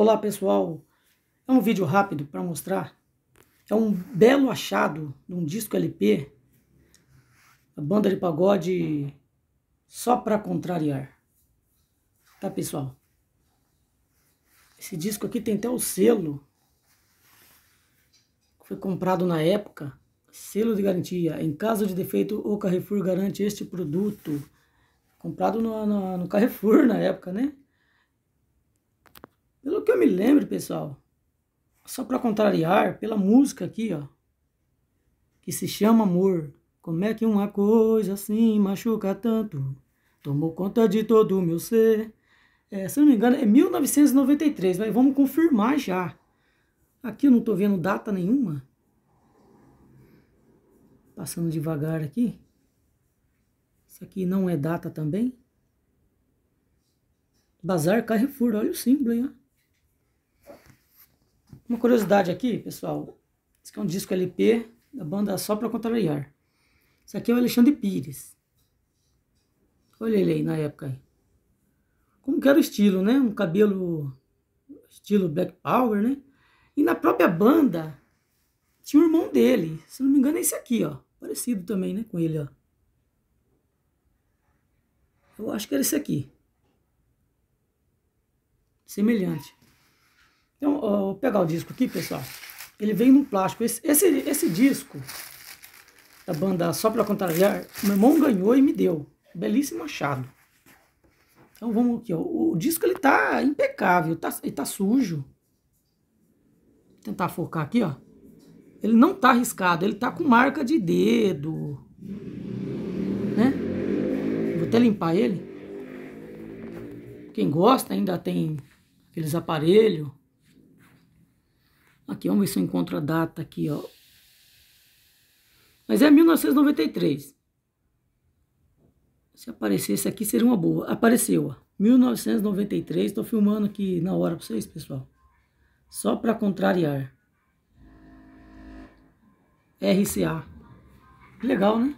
Olá pessoal, é um vídeo rápido para mostrar. É um belo achado de um disco LP, a banda de pagode só para contrariar. Tá pessoal? Esse disco aqui tem até o selo, foi comprado na época, selo de garantia. Em caso de defeito, o Carrefour garante este produto. Comprado no, no, no Carrefour na época, né? Pelo que eu me lembro, pessoal, só para contrariar, pela música aqui, ó, que se chama Amor. Como é que uma coisa assim machuca tanto? Tomou conta de todo o meu ser. É, se eu não me engano, é 1993, mas vamos confirmar já. Aqui eu não tô vendo data nenhuma. Passando devagar aqui. Isso aqui não é data também. Bazar Carrefour, olha o símbolo aí, ó. Uma curiosidade aqui, pessoal. Esse aqui é um disco LP da banda Só Pra Contrariar. Esse aqui é o Alexandre Pires. Olha ele aí na época. Como que era o estilo, né? Um cabelo estilo Black Power, né? E na própria banda tinha o um irmão dele. Se não me engano é esse aqui, ó. Parecido também, né? Com ele, ó. Eu acho que era esse aqui. Semelhante. Então, vou pegar o disco aqui, pessoal. Ele vem num plástico. Esse, esse, esse disco da banda Só Pra Contrariar, meu irmão ganhou e me deu. Belíssimo achado. Então vamos aqui, ó. O disco ele tá impecável, tá, ele tá sujo. Vou tentar focar aqui, ó. Ele não tá riscado, ele tá com marca de dedo. Né? Vou até limpar ele. Quem gosta ainda tem aqueles aparelhos Aqui, vamos ver se eu encontro a data aqui, ó. Mas é 1993. Se aparecesse aqui, seria uma boa. Apareceu, ó. 1993. Estou filmando aqui na hora para vocês, pessoal. Só para contrariar. RCA. Legal, né?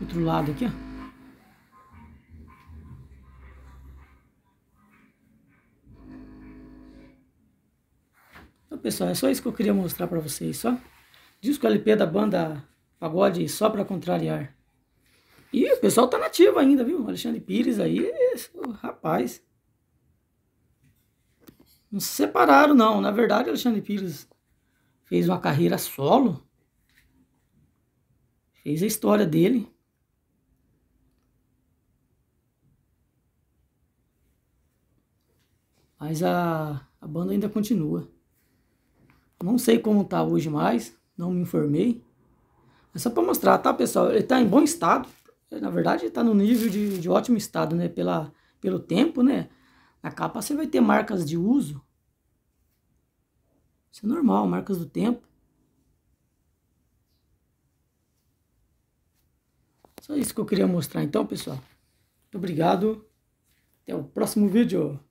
Outro lado aqui, ó. pessoal, é só isso que eu queria mostrar para vocês, só. Disco LP da banda Pagode Só Pra Contrariar. E o pessoal tá nativo ainda, viu? Alexandre Pires aí, rapaz. Não se separaram, não. Na verdade, Alexandre Pires fez uma carreira solo. Fez a história dele. Mas a, a banda ainda continua. Não sei como tá hoje mais, não me informei. É só para mostrar, tá, pessoal? Ele tá em bom estado. Na verdade, ele tá no nível de, de ótimo estado, né? Pela, pelo tempo, né? Na capa você vai ter marcas de uso. Isso é normal, marcas do tempo. Só isso que eu queria mostrar então, pessoal. Muito obrigado. Até o próximo vídeo.